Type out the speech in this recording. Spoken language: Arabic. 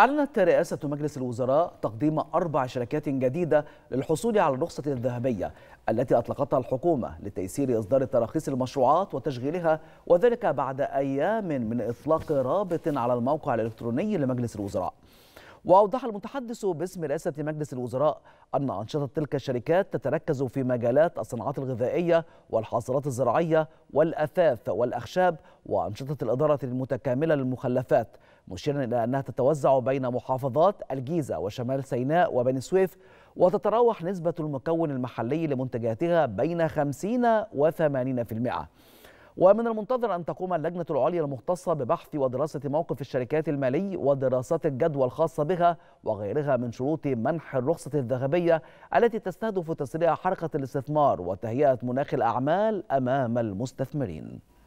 أعلنت رئاسة مجلس الوزراء تقديم أربع شركات جديدة للحصول على الرخصة الذهبية التي أطلقتها الحكومة لتيسير إصدار تراخيص المشروعات وتشغيلها وذلك بعد أيام من إطلاق رابط على الموقع الإلكتروني لمجلس الوزراء وأوضح المتحدث باسم رئاسة مجلس الوزراء أن أنشطة تلك الشركات تتركز في مجالات الصناعات الغذائية والحاصلات الزراعية والأثاث والأخشاب وأنشطة الإدارة المتكاملة للمخلفات مشيرا إلى أنها تتوزع بين محافظات الجيزة وشمال سيناء وبني سويف وتتراوح نسبة المكون المحلي لمنتجاتها بين 50 و 80%. ومن المنتظر أن تقوم اللجنة العليا المختصة ببحث ودراسة موقف الشركات المالي ودراسات الجدوى الخاصة بها وغيرها من شروط منح الرخصة الذهبية التي تستهدف تسريع حركة الاستثمار وتهيئة مناخ الأعمال أمام المستثمرين